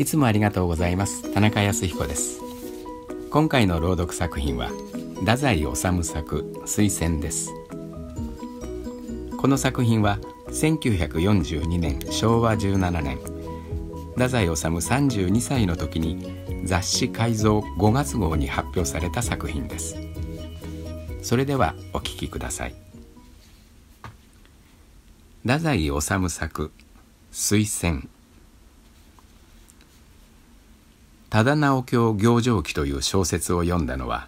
いつもありがとうございます田中康彦です今回の朗読作品は太宰治作推薦ですこの作品は1942年昭和17年太宰治32歳の時に雑誌改造5月号に発表された作品ですそれではお聞きください太宰治作推薦忠直教行情記という小説を読んだのは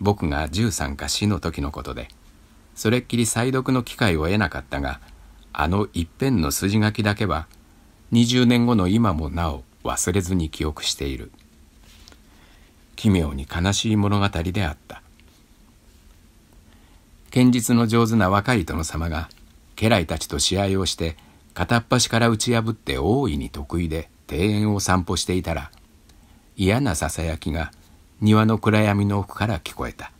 僕が13か死の時のことでそれっきり再読の機会を得なかったがあの一辺の筋書きだけは20年後の今もなお忘れずに記憶している奇妙に悲しい物語であった剣術の上手な若い殿様が家来たちと試合をして片っ端から打ち破って大いに得意で庭園を散歩していたら嫌なささやきが庭の暗闇の奥から聞こえた。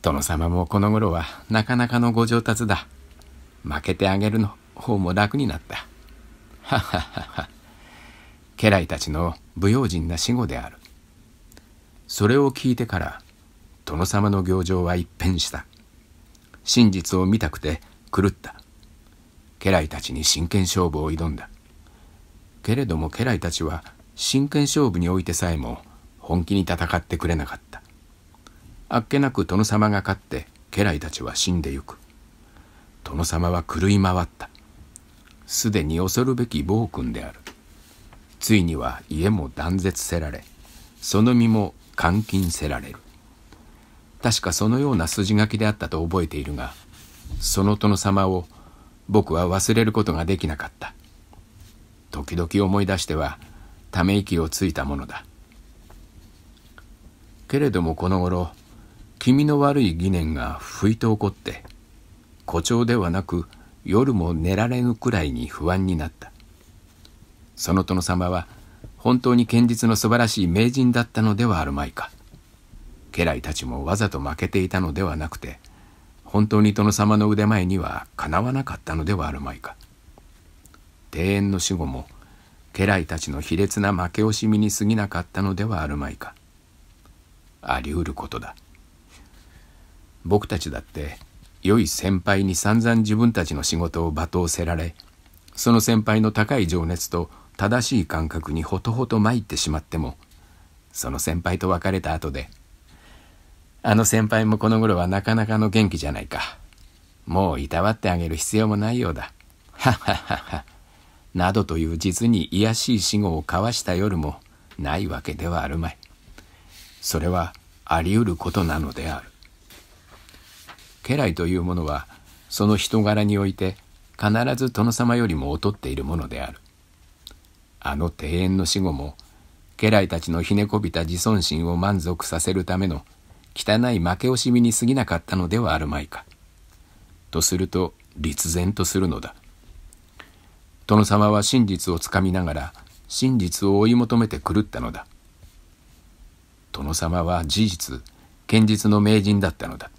殿様もこの頃はなかなかのご上達だ。負けてあげるの方も楽になった。はははは。家来たちの不用心な死後である。それを聞いてから殿様の行情は一変した。真実を見たくて狂った。家来たちに真剣勝負を挑んだ。けれども家来たちは真剣勝負においてさえも本気に戦ってくれなかったあっけなく殿様が勝って家来たちは死んでゆく殿様は狂い回ったすでに恐るべき暴君であるついには家も断絶せられその身も監禁せられる確かそのような筋書きであったと覚えているがその殿様を僕は忘れることができなかった時々思い出してはため息をついたものだけれどもこの頃気味の悪い疑念がふいと起こって誇張ではなく夜も寝られぬくらいに不安になったその殿様は本当に剣術の素晴らしい名人だったのではあるまいか家来たちもわざと負けていたのではなくて本当に殿様の腕前にはかなわなかったのではあるまいか庭園の死後も家来たちの卑劣な負け惜しみに過ぎなかったのではあるまいかあり得ることだ僕たちだって良い先輩に散々自分たちの仕事を罵倒せられその先輩の高い情熱と正しい感覚にほとほと参ってしまってもその先輩と別れた後で「あの先輩もこの頃はなかなかの元気じゃないかもういたわってあげる必要もないようだ」ははははなどという実に卑しい死後を交わした夜もないわけではあるまい。それはあり得ることなのである。家来というものはその人柄において必ず殿様よりも劣っているものである。あの庭園の死後も家来たちのひねこびた自尊心を満足させるための汚い負け惜しみに過ぎなかったのではあるまいか。とすると立然とするのだ。殿様は真実をつかみながら真実を追い求めて狂ったのだ殿様は事実堅実の名人だったのだ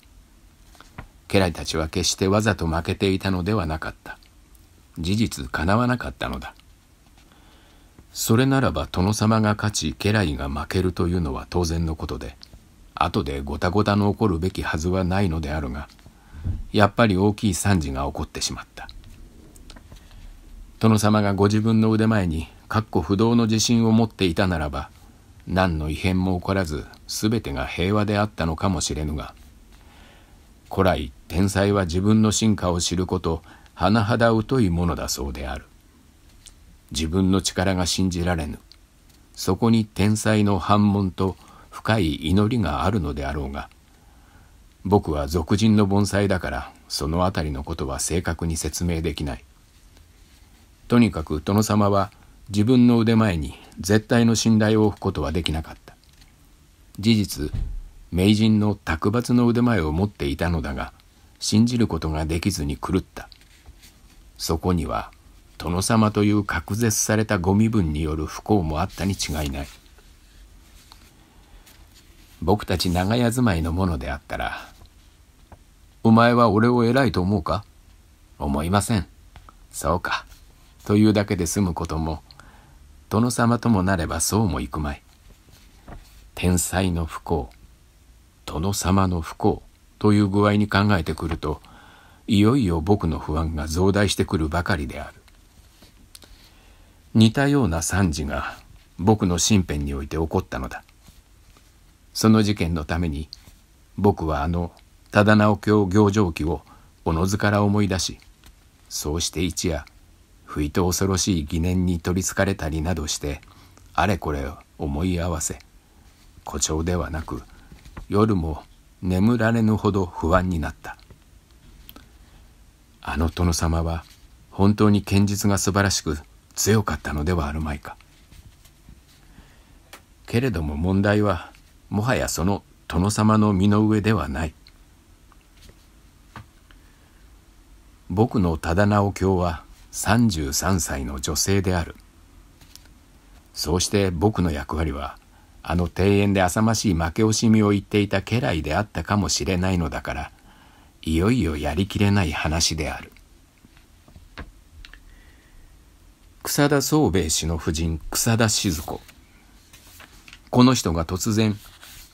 家来たちは決してわざと負けていたのではなかった事実かなわなかったのだそれならば殿様が勝ち家来が負けるというのは当然のことで後でごたごたの起こるべきはずはないのであるがやっぱり大きい惨事が起こってしまった殿様がご自分の腕前に確固不動の自信を持っていたならば何の異変も起こらず全てが平和であったのかもしれぬが古来天才は自分の進化を知ること甚だ疎いものだそうである自分の力が信じられぬそこに天才の反問と深い祈りがあるのであろうが僕は俗人の盆栽だからその辺りのことは正確に説明できないとにかく殿様は自分の腕前に絶対の信頼を置くことはできなかった事実名人の卓抜の腕前を持っていたのだが信じることができずに狂ったそこには殿様という隔絶されたご身分による不幸もあったに違いない僕たち長屋住まいの者であったら「お前は俺を偉いと思うか?」「思いません」「そうか」というだけで済むことも殿様ともなればそうもいくまい天才の不幸殿様の不幸という具合に考えてくるといよいよ僕の不安が増大してくるばかりである似たような惨事が僕の身辺において起こったのだその事件のために僕はあの忠直教行状記をおのずから思い出しそうして一夜不意と恐ろしい疑念に取りつかれたりなどしてあれこれ思い合わせ誇張ではなく夜も眠られぬほど不安になったあの殿様は本当に剣術が素晴らしく強かったのではあるまいかけれども問題はもはやその殿様の身の上ではない僕の忠直経は33歳の女性であるそうして僕の役割はあの庭園で浅ましい負け惜しみを言っていた家来であったかもしれないのだからいよいよやりきれない話である草田宗兵衛氏の夫人草田静子この人が突然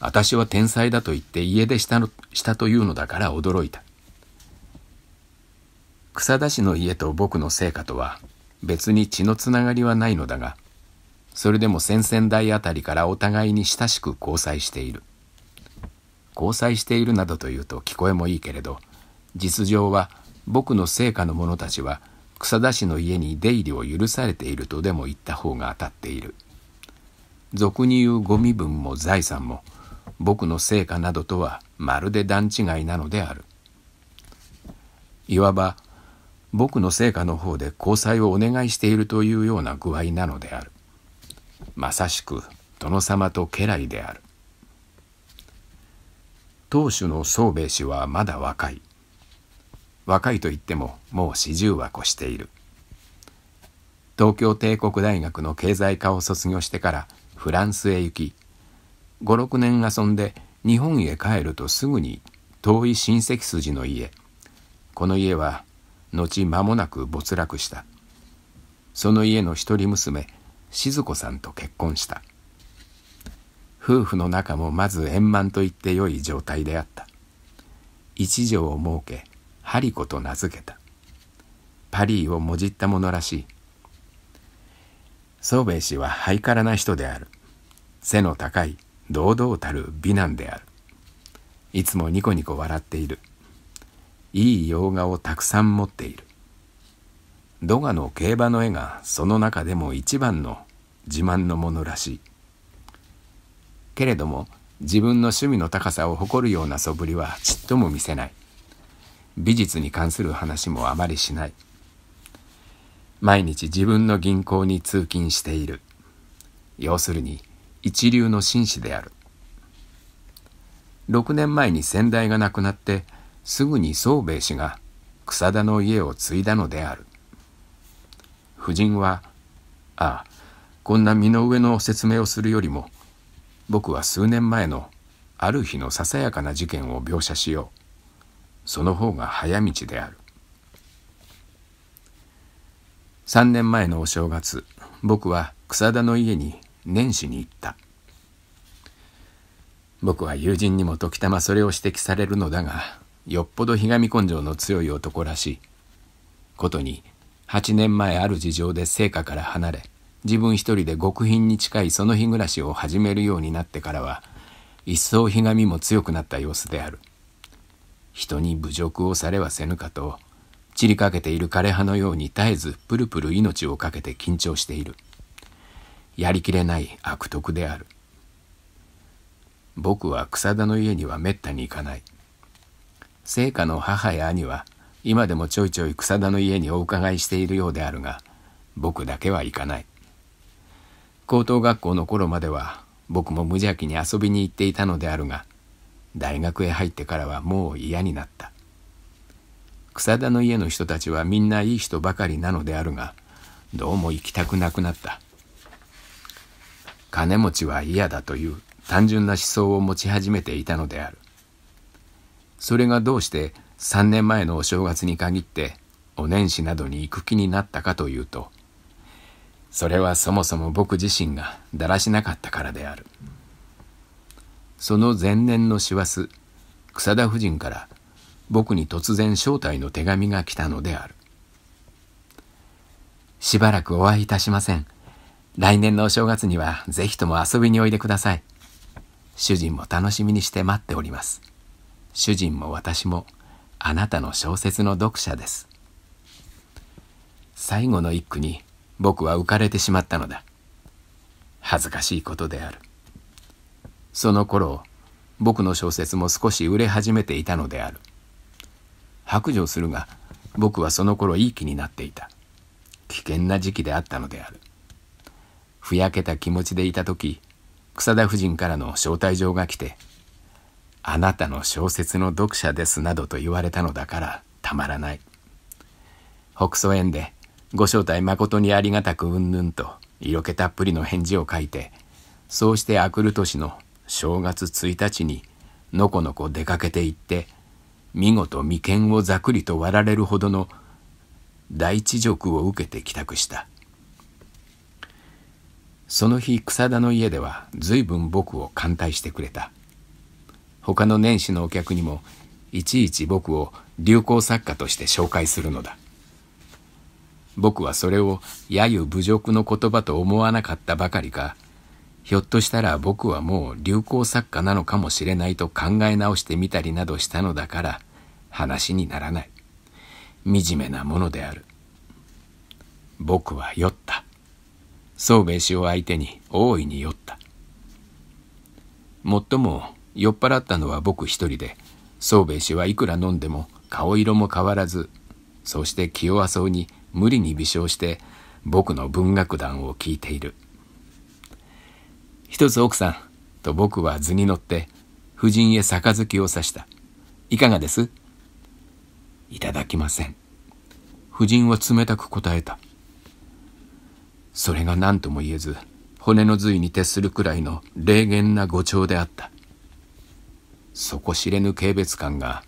私は天才だと言って家出したのしたというのだから驚いた草田氏の家と僕の生家とは別に血のつながりはないのだが、それでも先々代あたりからお互いに親しく交際している。交際しているなどというと聞こえもいいけれど、実情は僕の生家の者たちは草田氏の家に出入りを許されているとでも言った方が当たっている。俗に言うご身分も財産も僕の成果などとはまるで段違いなのであるいわば僕の成果の方で交際をお願いしているというような具合なのであるまさしく殿様と家来である当主の宗兵衛氏はまだ若い若いといってももう四十は越している東京帝国大学の経済科を卒業してからフランスへ行き56年遊んで日本へ帰るとすぐに遠い親戚筋の家この家は後間もなく没落したその家の一人娘静子さんと結婚した夫婦の仲もまず円満と言ってよい状態であった一条を設けハリコと名付けたパリーをもじったものらしい宗兵衛氏はハイカラな人である背の高い堂々たる美男であるいつもニコニコ笑っているいい洋画をたくさん持っているドガの競馬の絵がその中でも一番の自慢のものらしいけれども自分の趣味の高さを誇るようなそぶりはちっとも見せない美術に関する話もあまりしない毎日自分の銀行に通勤している要するに一流の紳士である6年前に先代が亡くなってすぐに宗兵衛氏が草田の家を継いだのである夫人は「ああこんな身の上の説明をするよりも僕は数年前のある日のささやかな事件を描写しようその方が早道である」3年前のお正月僕は草田の家に年始に行った僕は友人にも時たまそれを指摘されるのだがよっぽどひがみ根性の強い男らしいことに8年前ある事情で成果から離れ自分一人で極貧に近いその日暮らしを始めるようになってからは一層ひがみも強くなった様子である人に侮辱をされはせぬかと散りかけている枯葉のように絶えずプルプル命を懸けて緊張しているやりきれない悪徳である僕は草田の家にはめったに行かない聖火の母や兄は今でもちょいちょい草田の家にお伺いしているようであるが僕だけは行かない高等学校の頃までは僕も無邪気に遊びに行っていたのであるが大学へ入ってからはもう嫌になった草田の家の人たちはみんないい人ばかりなのであるがどうも行きたくなくなった金持ちは嫌だという単純な思想を持ち始めていたのであるそれがどうして3年前のお正月に限ってお年始などに行く気になったかというとそれはそもそも僕自身がだらしなかったからであるその前年の師走草田夫人から僕に突然招待の手紙が来たのであるしばらくお会いいたしません来年のお正月にはぜひとも遊びにおいでください主人も楽しみにして待っております主人も私もあなたの小説の読者です。最後の一句に僕は浮かれてしまったのだ。恥ずかしいことである。その頃、僕の小説も少し売れ始めていたのである。白状するが、僕はその頃いい気になっていた。危険な時期であったのである。ふやけた気持ちでいた時、草田夫人からの招待状が来て、あなたの小説の読者ですなどと言われたのだからたまらない。北総園でご招待誠にありがたくうんぬんと色気たっぷりの返事を書いて、そうして明くる年の正月1日にのこのこ出かけて行って、見事眉間をざくりと割られるほどの大地辱を受けて帰宅した。その日草田の家では随分僕を歓待してくれた。他の年始のお客にもいちいち僕を流行作家として紹介するのだ僕はそれを揶揄侮辱の言葉と思わなかったばかりかひょっとしたら僕はもう流行作家なのかもしれないと考え直してみたりなどしたのだから話にならない惨めなものである僕は酔った宗兵衛氏を相手に大いに酔ったもっとも酔っ払ったのは僕一人で宗兵衛氏はいくら飲んでも顔色も変わらずそして気弱そうに無理に微笑して僕の文学談を聞いている一つ奥さんと僕は図に乗って夫人へ杯をさしたいかがですいただきません夫人は冷たく答えたそれが何とも言えず骨の髄に徹するくらいの霊言な語調であった底知れぬ軽蔑感が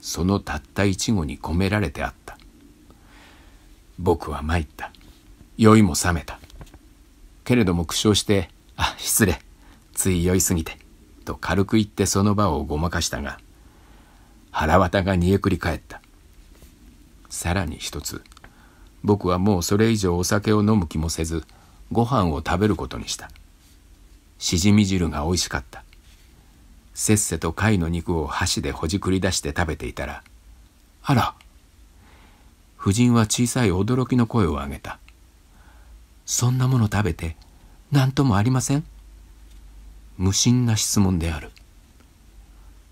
そのたった一語に込められてあった僕は参った酔いも覚めたけれども苦笑して「あ失礼つい酔いすぎて」と軽く言ってその場をごまかしたが腹渡が煮えくり返ったさらに一つ僕はもうそれ以上お酒を飲む気もせずご飯を食べることにしたしじみ汁が美味しかったせっせと貝の肉を箸でほじくり出して食べていたら「あら」夫人は小さい驚きの声を上げた「そんなもの食べて何ともありません?」無心な質問である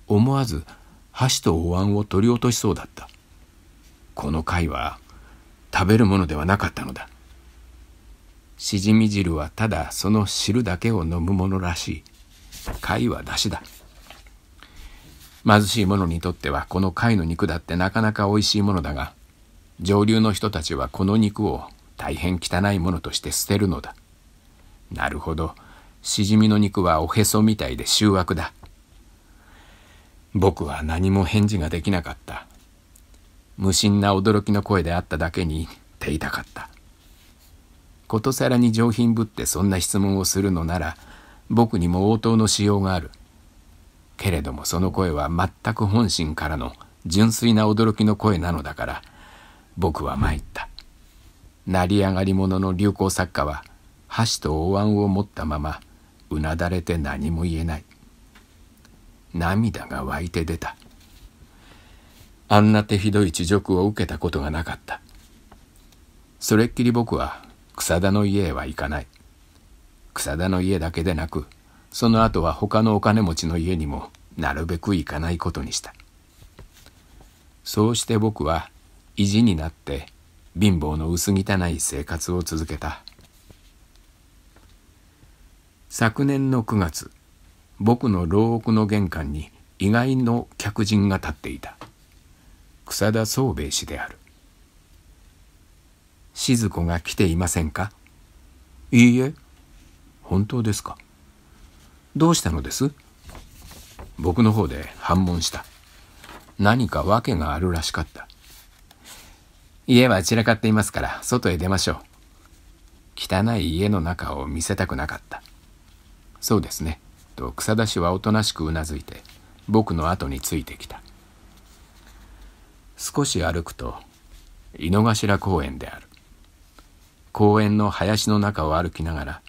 思わず箸とお椀を取り落としそうだったこの貝は食べるものではなかったのだしじみ汁はただその汁だけを飲むものらしい貝は出汁だ貧しい者にとってはこの貝の肉だってなかなか美味しいものだが、上流の人たちはこの肉を大変汚いものとして捨てるのだ。なるほど。しじみの肉はおへそみたいで醜悪だ。僕は何も返事ができなかった。無心な驚きの声であっただけに手痛かった。ことさらに上品ぶってそんな質問をするのなら、僕にも応答のしようがある。けれどもその声は全く本心からの純粋な驚きの声なのだから僕は参った成り上がり者の流行作家は箸とお椀を持ったままうなだれて何も言えない涙が湧いて出たあんな手ひどい恥辱を受けたことがなかったそれっきり僕は草田の家へは行かない草田の家だけでなくその後は他のお金持ちの家にもなるべく行かないことにしたそうして僕は意地になって貧乏の薄汚い生活を続けた昨年の9月僕の牢屋の玄関に意外の客人が立っていた草田宗兵衛氏である「静子が来ていませんか?」「いいえ本当ですか?」どうしたのです僕の方で反問した。何か訳があるらしかった。家は散らかっていますから、外へ出ましょう。汚い家の中を見せたくなかった。そうですね、と草田氏はおとなしくうなずいて、僕の後についてきた。少し歩くと、井の頭公園である。公園の林の中を歩きながら、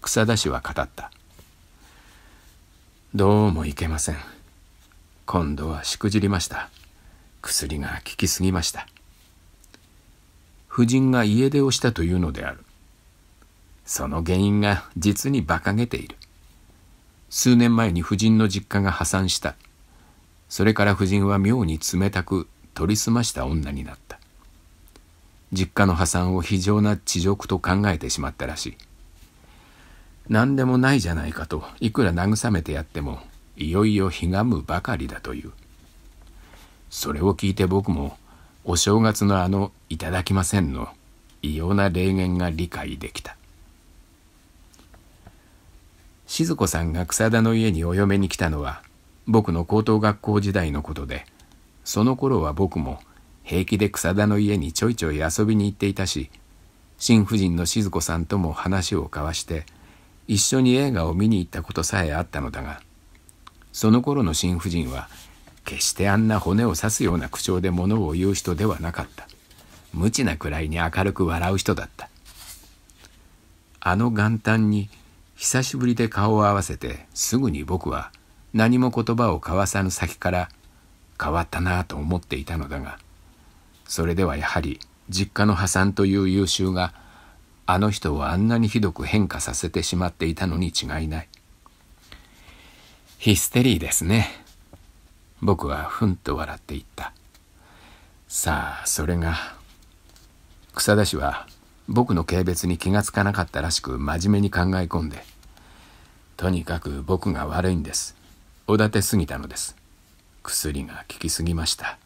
草田氏は語った。どうもいけません今度はしくじりました薬が効きすぎました夫人が家出をしたというのであるその原因が実に馬鹿げている数年前に夫人の実家が破産したそれから夫人は妙に冷たく取りすました女になった実家の破産を非常な恥辱と考えてしまったらしい何でもないじゃないかといくら慰めてやってもいよいよひがむばかりだというそれを聞いて僕もお正月のあの「いただきません」の異様な霊言が理解できた静子さんが草田の家にお嫁に来たのは僕の高等学校時代のことでその頃は僕も平気で草田の家にちょいちょい遊びに行っていたし新婦人の静子さんとも話を交わして「一緒に映画を見に行ったことさえあったのだがその頃の新婦人は決してあんな骨を刺すような口調で物を言う人ではなかった無知なくらいに明るく笑う人だったあの元旦に久しぶりで顔を合わせてすぐに僕は何も言葉を交わさぬ先から変わったなぁと思っていたのだがそれではやはり実家の破産という優秀があの人をあんなにひどく変化させてしまっていたのに違いない。ヒステリーですね。僕はふんと笑っていった。さあ、それが。草田氏は僕の軽蔑に気がつかなかったらしく真面目に考え込んで、とにかく僕が悪いんです。おだてすぎたのです。薬が効きすぎました。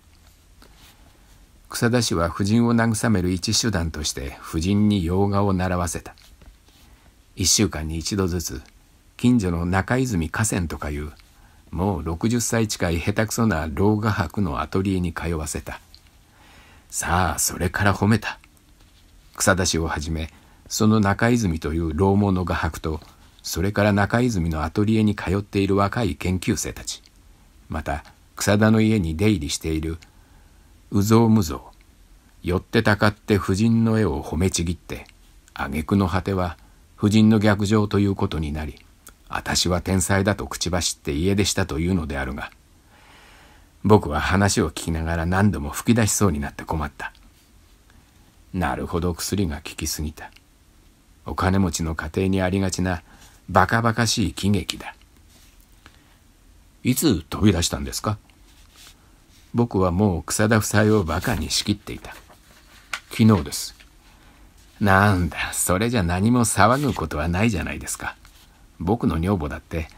草田氏は夫人を慰める一手段として夫人に洋画を習わせた1週間に1度ずつ近所の中泉河川とかいうもう60歳近い下手くそな老画伯のアトリエに通わせたさあそれから褒めた草田氏をはじめその中泉という老門の画伯とそれから中泉のアトリエに通っている若い研究生たちまた草田の家に出入りしているうぞうむぞう寄ってたかって夫人の絵を褒めちぎって挙句の果ては夫人の逆上ということになり私は天才だと口走って家出したというのであるが僕は話を聞きながら何度も吹き出しそうになって困ったなるほど薬が効きすぎたお金持ちの家庭にありがちなバカバカしい喜劇だいつ飛び出したんですか僕はもう草田夫妻をバカにしきっていた。昨日です。なんだ、それじゃ何も騒ぐことはないじゃないですか。僕の女房だって、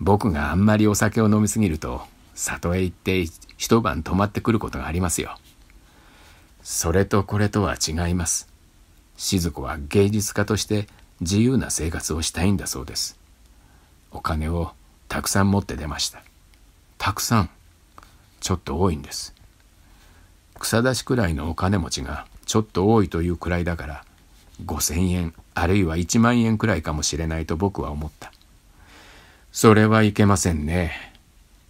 僕があんまりお酒を飲みすぎると、里へ行って一晩泊まってくることがありますよ。それとこれとは違います。静子は芸術家として自由な生活をしたいんだそうです。お金をたくさん持って出ました。たくさん。ちょっと多いんです草出しくらいのお金持ちがちょっと多いというくらいだから5,000円あるいは1万円くらいかもしれないと僕は思ったそれはいけませんね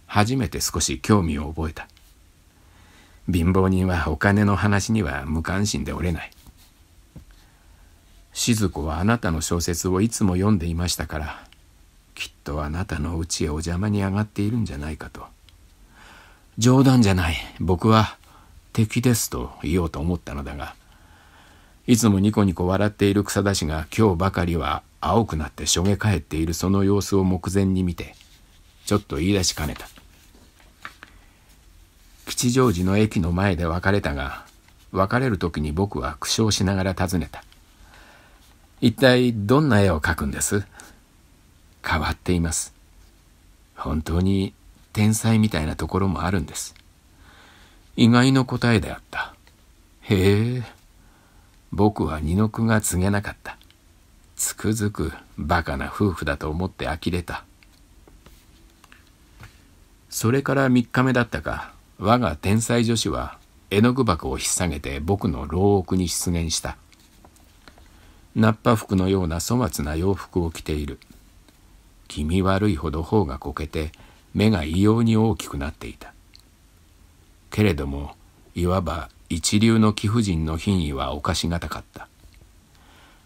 初めて少し興味を覚えた貧乏人はお金の話には無関心でおれない静子はあなたの小説をいつも読んでいましたからきっとあなたの家へお邪魔に上がっているんじゃないかと。冗談じゃない。僕は敵ですと言おうと思ったのだが、いつもニコニコ笑っている草田氏が今日ばかりは青くなってしょげ返っているその様子を目前に見て、ちょっと言い出しかねた。吉祥寺の駅の前で別れたが、別れる時に僕は苦笑しながら尋ねた。一体どんな絵を描くんです変わっています。本当に天才みたいなところもあるんです。意外の答えであった。へえ。僕は二の句が告げなかった。つくづくバカな夫婦だと思って呆れた。それから3日目だったか、我が天才女子は絵の具箱を引っ提げて僕の牢獄に出現した。ナッパ服のような粗末な洋服を着ている。気味悪いほど頬がこけて目が異様に大きくなっていたけれどもいわば一流の貴婦人の品位はおかし難かった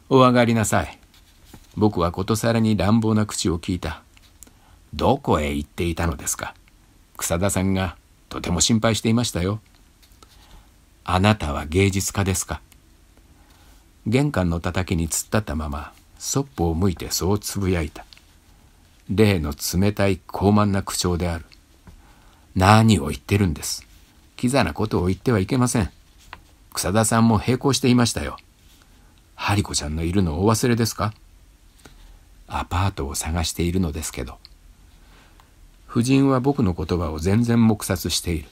お上がりなさい僕はことさらに乱暴な口を聞いたどこへ行っていたのですか草田さんがとても心配していましたよあなたは芸術家ですか玄関のたたきに突っ立ったままそっぽを向いてそうつぶやいた例の冷たい高慢な口調である。何を言ってるんです。キザなことを言ってはいけません。草田さんも並行していましたよ。ハリコちゃんのいるのをお忘れですかアパートを探しているのですけど。夫人は僕の言葉を全然黙殺している。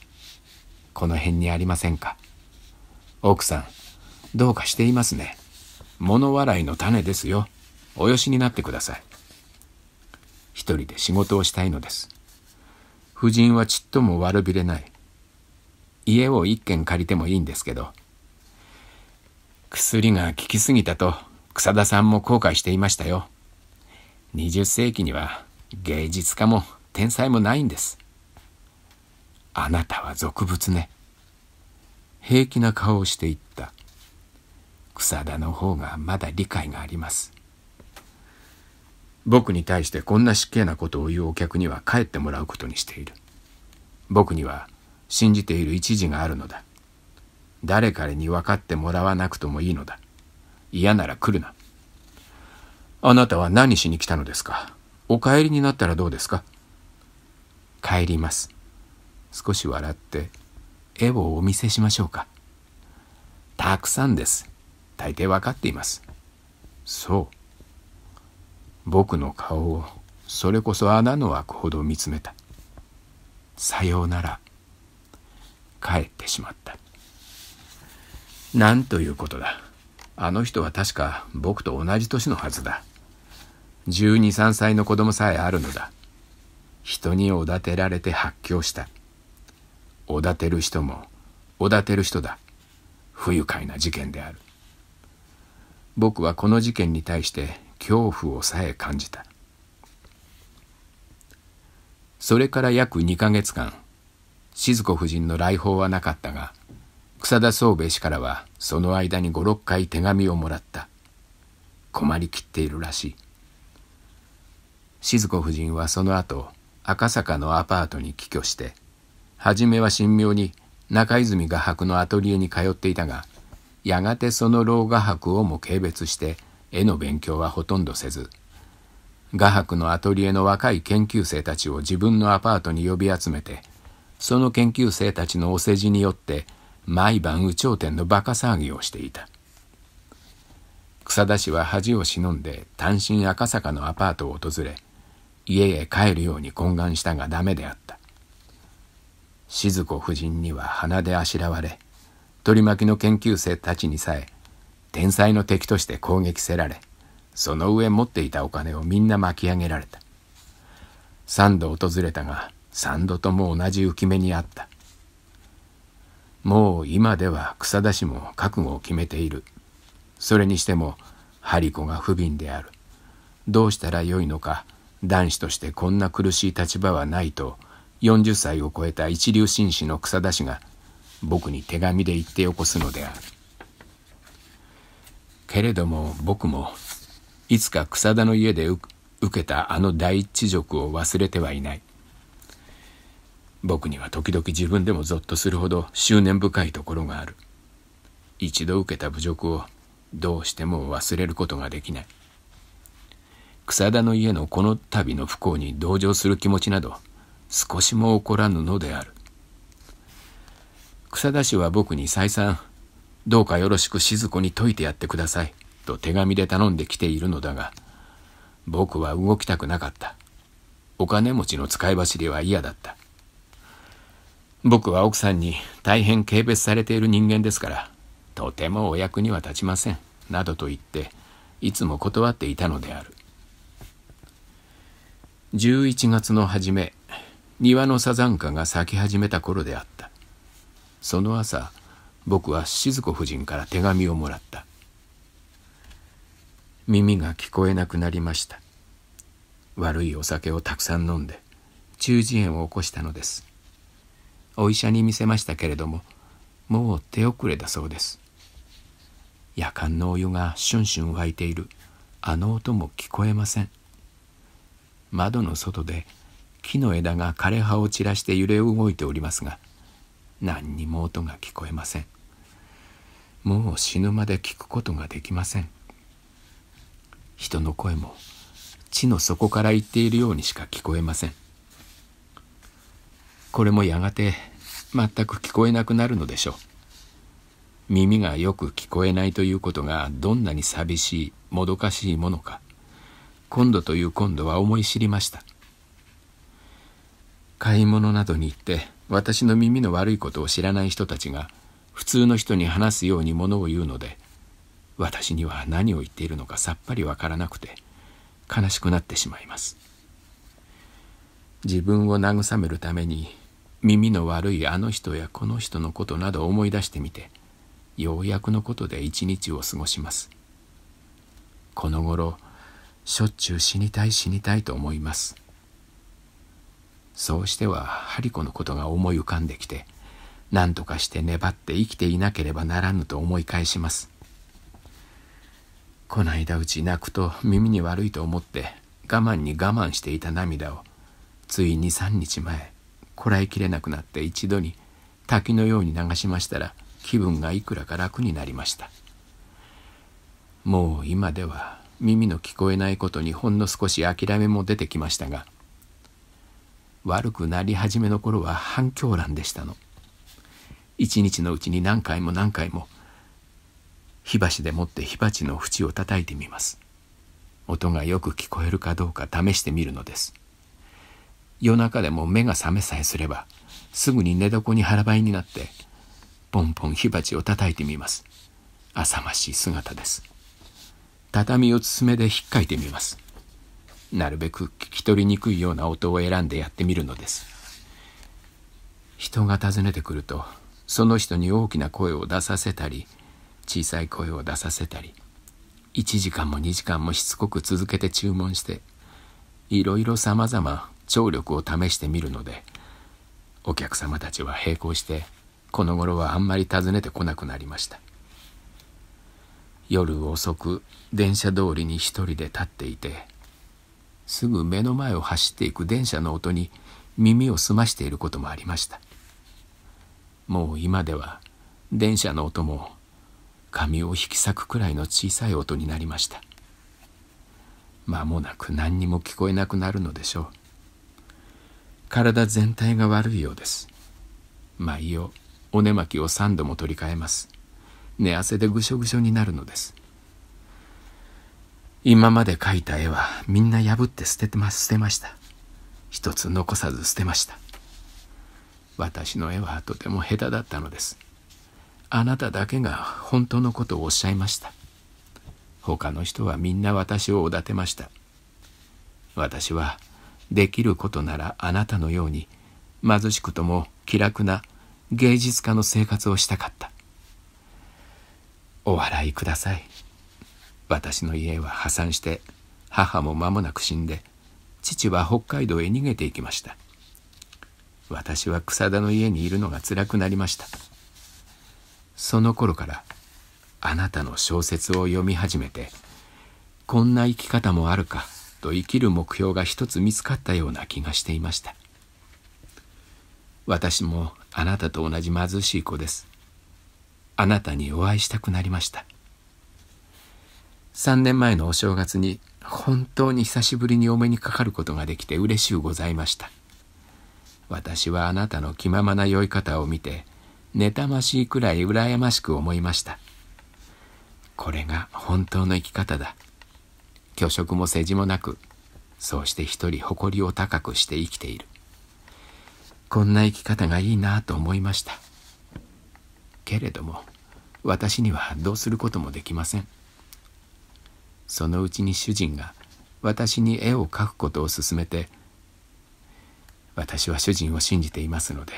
この辺にありませんか。奥さん、どうかしていますね。物笑いの種ですよ。およしになってください。人で仕事をしたいのです。夫人はちっとも悪びれない。家を一軒借りてもいいんですけど。薬が効きすぎたと草田さんも後悔していましたよ。20世紀には芸術家も天才もないんです。あなたは俗物ね。平気な顔をしていった。草田の方がまだ理解があります。僕に対してこんな失敬なことを言うお客には帰ってもらうことにしている。僕には信じている一時があるのだ。誰彼に分かってもらわなくともいいのだ。嫌なら来るな。あなたは何しに来たのですかお帰りになったらどうですか帰ります。少し笑って絵をお見せしましょうか。たくさんです。大抵分かっています。そう。僕の顔をそれこそ穴の開くほど見つめたさようなら帰ってしまったなんということだあの人は確か僕と同じ年のはずだ1 2 3歳の子供さえあるのだ人におだてられて発狂したおだてる人もおだてる人だ不愉快な事件である僕はこの事件に対して恐怖をさえ感じたそれから約2ヶ月間静子夫人の来訪はなかったが草田宗兵衛氏からはその間に56回手紙をもらった困りきっているらしい静子夫人はその後赤坂のアパートに帰居して初めは神妙に中泉画伯のアトリエに通っていたがやがてその老画伯をも軽蔑して絵の勉強はほとんどせず画伯のアトリエの若い研究生たちを自分のアパートに呼び集めてその研究生たちのお世辞によって毎晩有頂天のバカ騒ぎをしていた草田氏は恥を忍んで単身赤坂のアパートを訪れ家へ帰るように懇願したがダメであった静子夫人には鼻であしらわれ取り巻きの研究生たちにさえ天才の敵として攻撃せられその上持っていたお金をみんな巻き上げられた3度訪れたが3度とも同じ浮き目にあったもう今では草田氏も覚悟を決めているそれにしても張子が不憫であるどうしたらよいのか男子としてこんな苦しい立場はないと40歳を超えた一流紳士の草田氏が僕に手紙で言ってよこすのであるけれども僕もいつか草田の家で受けたあの第一辱を忘れてはいない僕には時々自分でもぞっとするほど執念深いところがある一度受けた侮辱をどうしても忘れることができない草田の家のこの度の不幸に同情する気持ちなど少しも起こらぬのである草田氏は僕に再三どうかよろしく静子に説いてやってください、と手紙で頼んできているのだが、僕は動きたくなかった。お金持ちの使い走りは嫌だった。僕は奥さんに大変軽蔑されている人間ですから、とてもお役には立ちません、などと言って、いつも断っていたのである。11月の初め、庭のサザンカが咲き始めた頃であった。その朝、僕は静子夫人から手紙をもらった耳が聞こえなくなりました悪いお酒をたくさん飲んで中耳炎を起こしたのですお医者に見せましたけれどももう手遅れだそうです夜間のお湯がシュンシュン沸いているあの音も聞こえません窓の外で木の枝が枯れ葉を散らして揺れ動いておりますが何にも音が聞こえませんもう死ぬまで聞くことができません人の声も地の底から言っているようにしか聞こえませんこれもやがて全く聞こえなくなるのでしょう耳がよく聞こえないということがどんなに寂しいもどかしいものか今度という今度は思い知りました買い物などに行って私の耳の悪いことを知らない人たちが「普通の人に話すようにものを言うので私には何を言っているのかさっぱりわからなくて悲しくなってしまいます自分を慰めるために耳の悪いあの人やこの人のことなど思い出してみてようやくのことで一日を過ごしますこの頃しょっちゅう死にたい死にたいと思いますそうしてはハリコのことが思い浮かんできて何とかして粘って生きていなければならぬと思い返しますこないだうち泣くと耳に悪いと思って我慢に我慢していた涙をつい23日前こらえきれなくなって一度に滝のように流しましたら気分がいくらか楽になりましたもう今では耳の聞こえないことにほんの少し諦めも出てきましたが悪くなり始めの頃は反狂乱でしたの一日のうちに何回も何回も火箸でもって火鉢の縁を叩いてみます音がよく聞こえるかどうか試してみるのです夜中でも目が覚めさえすればすぐに寝床に腹ばいになってポンポン火鉢を叩いてみます浅ましい姿です畳を爪で引っかいてみますなるべく聞き取りにくいような音を選んでやってみるのです人が訪ねてくるとその人に大きな声を出させたり小さい声を出させたり1時間も2時間もしつこく続けて注文していろいろさまざま聴力を試してみるのでお客様たちは並行してこの頃はあんまり訪ねてこなくなりました夜遅く電車通りに一人で立っていてすぐ目の前を走っていく電車の音に耳を澄ましていることもありましたもう今では電車の音も髪を引き裂くくらいの小さい音になりました間もなく何にも聞こえなくなるのでしょう体全体が悪いようです毎をお寝まきを3度も取り替えます寝汗でぐしょぐしょになるのです今まで描いた絵はみんな破って捨ててま、捨てました一つ残さず捨てました私の絵はとても下手だったのですあなただけが本当のことをおっしゃいました他の人はみんな私をおだてました私はできることならあなたのように貧しくとも気楽な芸術家の生活をしたかったお笑いください私の家は破産して母も間もなく死んで父は北海道へ逃げていきました私は草田の家にいるのが辛くなりましたその頃からあなたの小説を読み始めてこんな生き方もあるかと生きる目標が一つ見つかったような気がしていました私もあなたと同じ貧しい子ですあなたにお会いしたくなりました3年前のお正月に本当に久しぶりにお目にかかることができて嬉しゅうございました私はあなたの気ままな酔い方を見て妬ましいくらい羨ましく思いましたこれが本当の生き方だ虚飾も世辞もなくそうして一人誇りを高くして生きているこんな生き方がいいなと思いましたけれども私にはどうすることもできませんそのうちに主人が私に絵を描くことを勧めて私は主人を信じていますので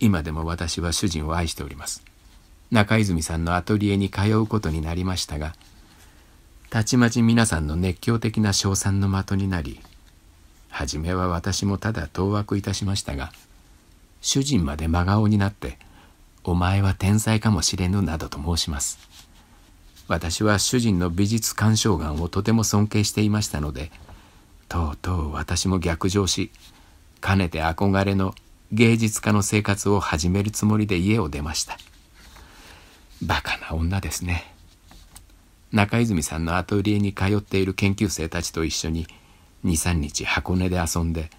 今でも私は主人を愛しております中泉さんのアトリエに通うことになりましたがたちまち皆さんの熱狂的な称賛の的になり初めは私もただ当惑いたしましたが主人まで真顔になって「お前は天才かもしれぬ」などと申します私は主人の美術鑑賞眼をとても尊敬していましたのでとうとう私も逆上しかねて憧れの芸術家の生活を始めるつもりで家を出ましたバカな女ですね中泉さんのアトリエに通っている研究生たちと一緒に23日箱根で遊んで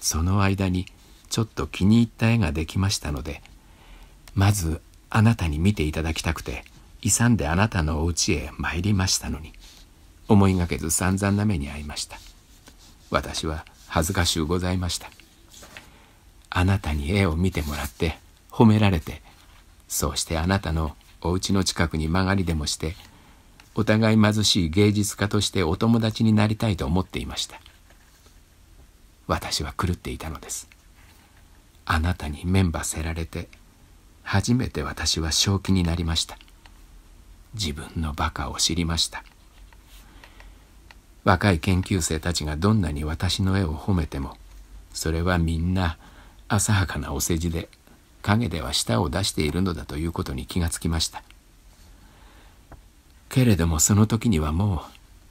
その間にちょっと気に入った絵ができましたのでまずあなたに見ていただきたくて勇んであなたのお家へ参りましたのに思いがけず散々な目に遭いました私は恥ずかしゅうございましたあなたに絵を見てもらって褒められてそうしてあなたのお家の近くに曲がりでもしてお互い貧しい芸術家としてお友達になりたいと思っていました私は狂っていたのですあなたにメンバーせられて初めて私は正気になりました自分のバカを知りました若い研究生たちがどんなに私の絵を褒めてもそれはみんな浅はかなお世辞で陰では舌を出しているのだということに気がつきましたけれどもその時にはも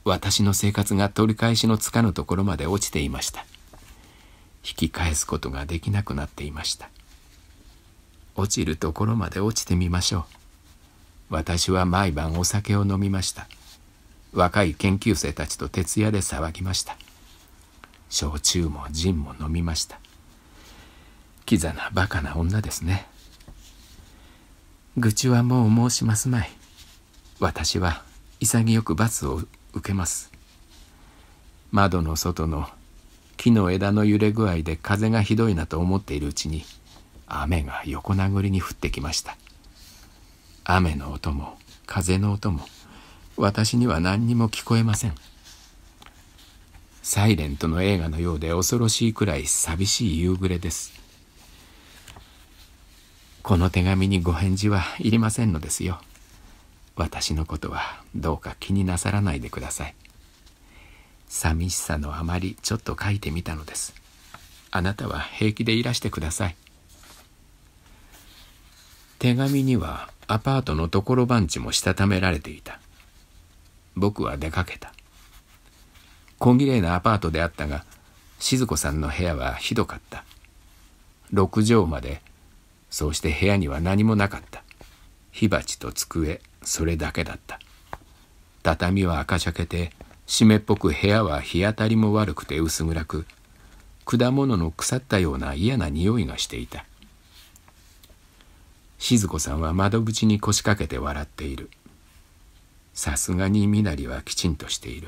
う私の生活が取り返しのつかぬところまで落ちていました引き返すことができなくなっていました落ちるところまで落ちてみましょう私は毎晩お酒を飲みました若い研究生たちと徹夜で騒ぎました焼酎もジンも飲みましたキザなバカな女ですね愚痴はもう申しますまい私は潔く罰を受けます窓の外の木の枝の揺れ具合で風がひどいなと思っているうちに雨が横殴りに降ってきました雨の音も風の音も私には何にも聞こえません。サイレントの映画のようで恐ろしいくらい寂しい夕暮れです。この手紙にご返事はいりませんのですよ。私のことはどうか気になさらないでください。寂しさのあまりちょっと書いてみたのです。あなたは平気でいらしてください。手紙にはアパートの所番地もしたためられていた。僕は出かけた小綺麗なアパートであったが静子さんの部屋はひどかった6畳までそうして部屋には何もなかった火鉢と机それだけだった畳は赤しゃけて湿っぽく部屋は日当たりも悪くて薄暗く果物の腐ったような嫌な匂いがしていた静子さんは窓口に腰掛けて笑っている「さすがに身なりはきちんとしている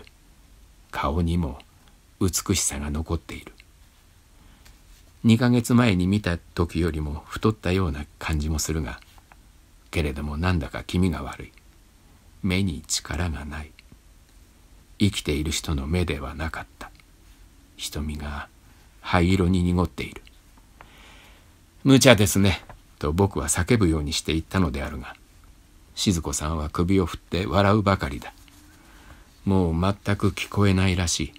顔にも美しさが残っている2ヶ月前に見た時よりも太ったような感じもするがけれどもなんだか気味が悪い目に力がない生きている人の目ではなかった瞳が灰色に濁っている無茶ですねと僕は叫ぶようにして言ったのであるが静子さんは首を振って笑うばかりだもう全く聞こえないらしい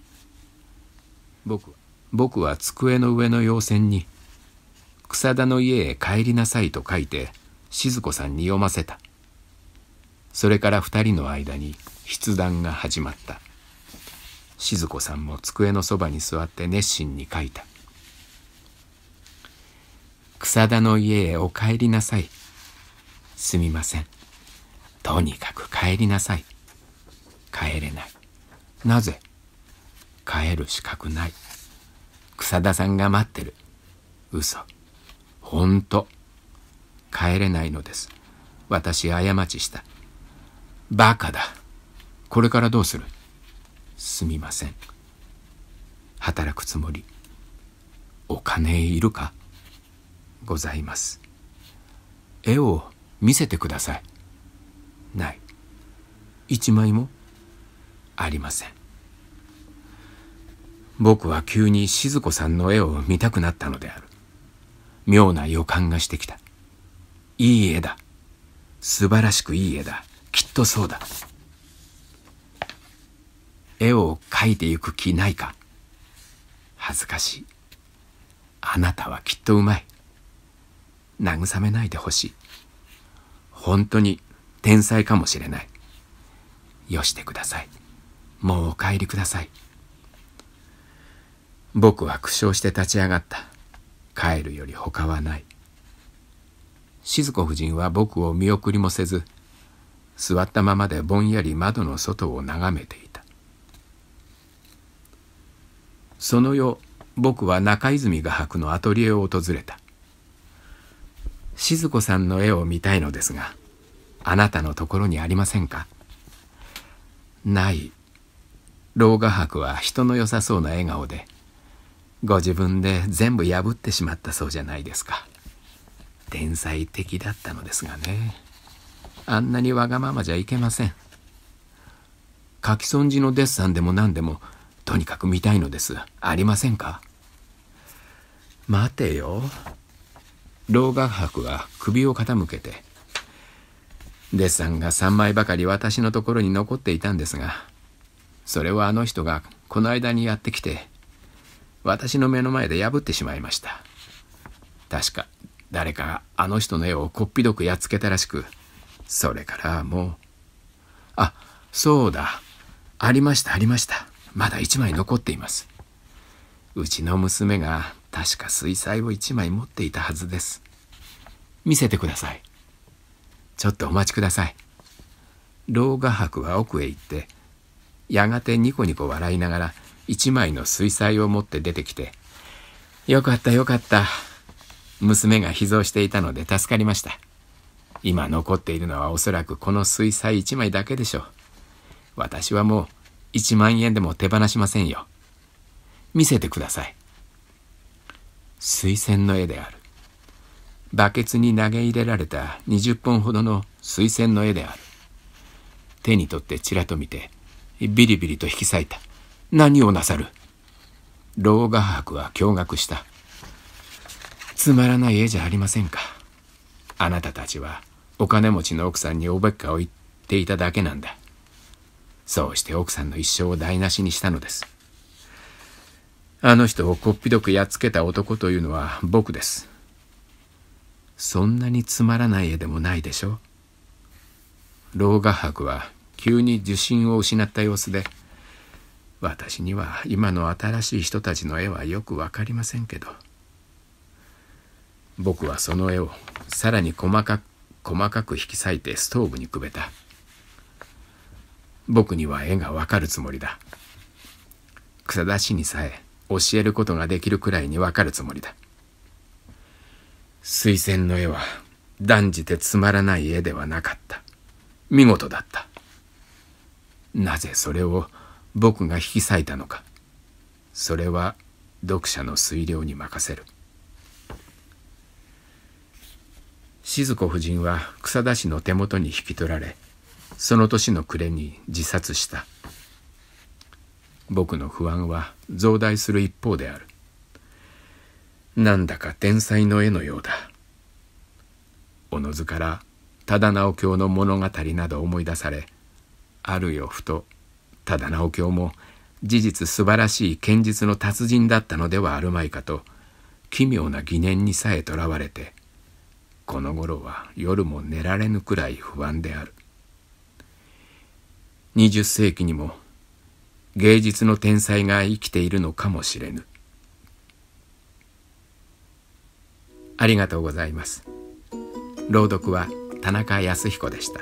僕僕は机の上の要線に「草田の家へ帰りなさい」と書いて静子さんに読ませたそれから二人の間に筆談が始まった静子さんも机のそばに座って熱心に書いた「草田の家へお帰りなさい」すみませんとにかく帰りなさい。帰れない。なぜ帰る資格ない。草田さんが待ってる。嘘。ほんと。帰れないのです。私過ちした。バカだ。これからどうするすみません。働くつもり。お金いるかございます。絵を見せてください。ない一枚もありません僕は急に静子さんの絵を見たくなったのである妙な予感がしてきたいい絵だ素晴らしくいい絵だきっとそうだ絵を描いていく気ないか恥ずかしいあなたはきっとうまい慰めないでほしい本当に天才かもしれない。よしてください。もうお帰りください。僕は苦笑して立ち上がった。帰るより他はない。静子夫人は僕を見送りもせず、座ったままでぼんやり窓の外を眺めていた。その夜、僕は中泉画伯のアトリエを訪れた。静子さんの絵を見たいのですが、あなたのところにありませんかない老画伯は人の良さそうな笑顔でご自分で全部破ってしまったそうじゃないですか天才的だったのですがねあんなにわがままじゃいけません書き損じのデッサンでも何でもとにかく見たいのですありませんか待てよ老画伯は首を傾けてデッサンが3枚ばかり私のところに残っていたんですがそれをあの人がこの間にやってきて私の目の前で破ってしまいました確か誰かがあの人の絵をこっぴどくやっつけたらしくそれからもうあそうだありましたありましたまだ1枚残っていますうちの娘が確か水彩を1枚持っていたはずです見せてくださいちょっとお待ちください。老画伯は奥へ行って、やがてニコニコ笑いながら一枚の水彩を持って出てきて、よかったよかった。娘が秘蔵していたので助かりました。今残っているのはおそらくこの水彩一枚だけでしょう。私はもう一万円でも手放しませんよ。見せてください。水仙の絵である。バケツに投げ入れられた20本ほどの水仙の絵である手に取ってちらと見てビリビリと引き裂いた何をなさる老画伯は驚愕したつまらない絵じゃありませんかあなたたちはお金持ちの奥さんにおべっかを言っていただけなんだそうして奥さんの一生を台無しにしたのですあの人をこっぴどくやっつけた男というのは僕ですそんなにつまらない絵でもないでしょ老画伯は急に受信を失った様子で私には今の新しい人たちの絵はよくわかりませんけど僕はその絵をさらに細かく細かく引き裂いてストーブにくべた僕には絵がわかるつもりだ草田氏にさえ教えることができるくらいにわかるつもりだ水仙の絵は断じてつまらない絵ではなかった見事だったなぜそれを僕が引き裂いたのかそれは読者の推量に任せる静子夫人は草田氏の手元に引き取られその年の暮れに自殺した僕の不安は増大する一方であるなんだか天才の絵のようだおのずから忠直京の物語など思い出されあるよふと忠直京も事実素晴らしい剣術の達人だったのではあるまいかと奇妙な疑念にさえとらわれてこの頃は夜も寝られぬくらい不安である20世紀にも芸術の天才が生きているのかもしれぬ。ありがとうございます。朗読は田中康彦でした。